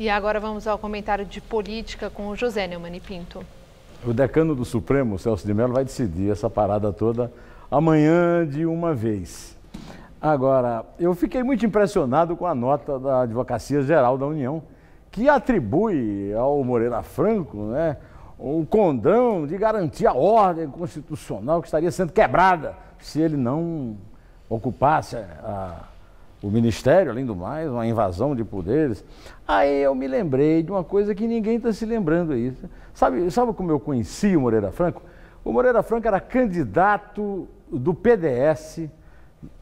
E agora vamos ao comentário de política com o José Neumann Pinto. O decano do Supremo, Celso de Mello, vai decidir essa parada toda amanhã de uma vez. Agora, eu fiquei muito impressionado com a nota da Advocacia Geral da União, que atribui ao Moreira Franco né, o condão de garantir a ordem constitucional que estaria sendo quebrada se ele não ocupasse a o ministério, além do mais, uma invasão de poderes. Aí eu me lembrei de uma coisa que ninguém está se lembrando aí. Sabe, sabe como eu conheci o Moreira Franco? O Moreira Franco era candidato do PDS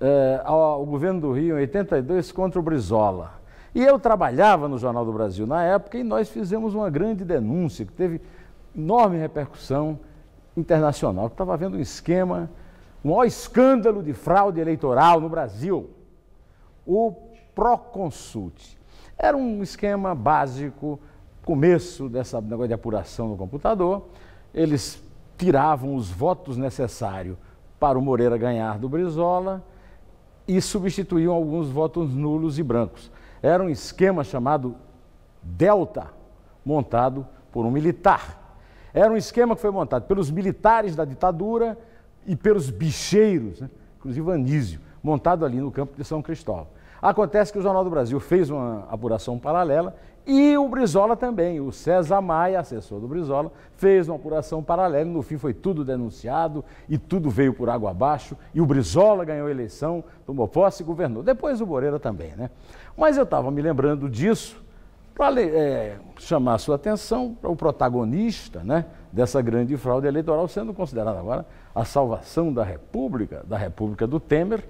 eh, ao governo do Rio em 82 contra o Brizola. E eu trabalhava no Jornal do Brasil na época e nós fizemos uma grande denúncia que teve enorme repercussão internacional, que estava havendo um esquema, um maior escândalo de fraude eleitoral no Brasil o Proconsulte. Era um esquema básico, começo dessa negócio de apuração no computador. Eles tiravam os votos necessários para o Moreira ganhar do Brizola e substituíam alguns votos nulos e brancos. Era um esquema chamado Delta, montado por um militar. Era um esquema que foi montado pelos militares da ditadura e pelos bicheiros, né? inclusive Anísio, montado ali no campo de São Cristóvão. Acontece que o Jornal do Brasil fez uma apuração paralela e o Brizola também. O César Maia, assessor do Brizola, fez uma apuração paralela. No fim foi tudo denunciado e tudo veio por água abaixo. E o Brizola ganhou a eleição, tomou posse e governou. Depois o Moreira também, né? Mas eu estava me lembrando disso para é, chamar a sua atenção para o protagonista né, dessa grande fraude eleitoral, sendo considerada agora a salvação da República, da República do Temer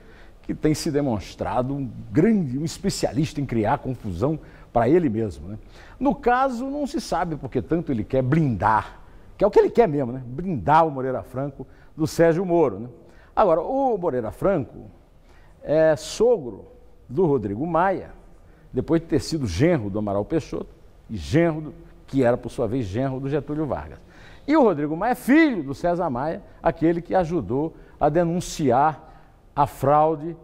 que tem se demonstrado um grande, um especialista em criar confusão para ele mesmo. Né? No caso, não se sabe porque tanto ele quer blindar, que é o que ele quer mesmo, né? blindar o Moreira Franco do Sérgio Moro. Né? Agora, o Moreira Franco é sogro do Rodrigo Maia, depois de ter sido genro do Amaral Peixoto, e genro, do, que era por sua vez genro do Getúlio Vargas. E o Rodrigo Maia é filho do César Maia, aquele que ajudou a denunciar a fraude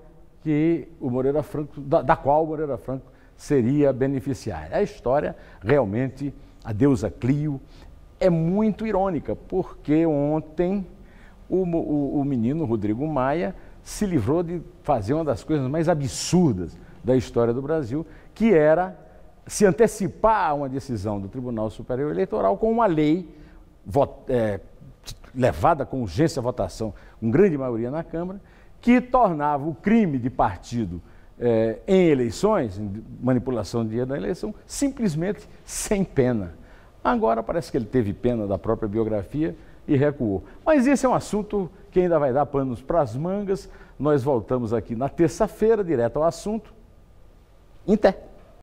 que o Moreira Franco, da, da qual o Moreira Franco seria beneficiário. A história realmente, a deusa Clio, é muito irônica, porque ontem o, o, o menino Rodrigo Maia se livrou de fazer uma das coisas mais absurdas da história do Brasil, que era se antecipar a uma decisão do Tribunal Superior Eleitoral com uma lei vot, é, levada com urgência à votação, com grande maioria na Câmara, que tornava o crime de partido eh, em eleições, manipulação de dinheiro na eleição, simplesmente sem pena. Agora parece que ele teve pena da própria biografia e recuou. Mas esse é um assunto que ainda vai dar panos para as mangas. Nós voltamos aqui na terça-feira, direto ao assunto. Inter.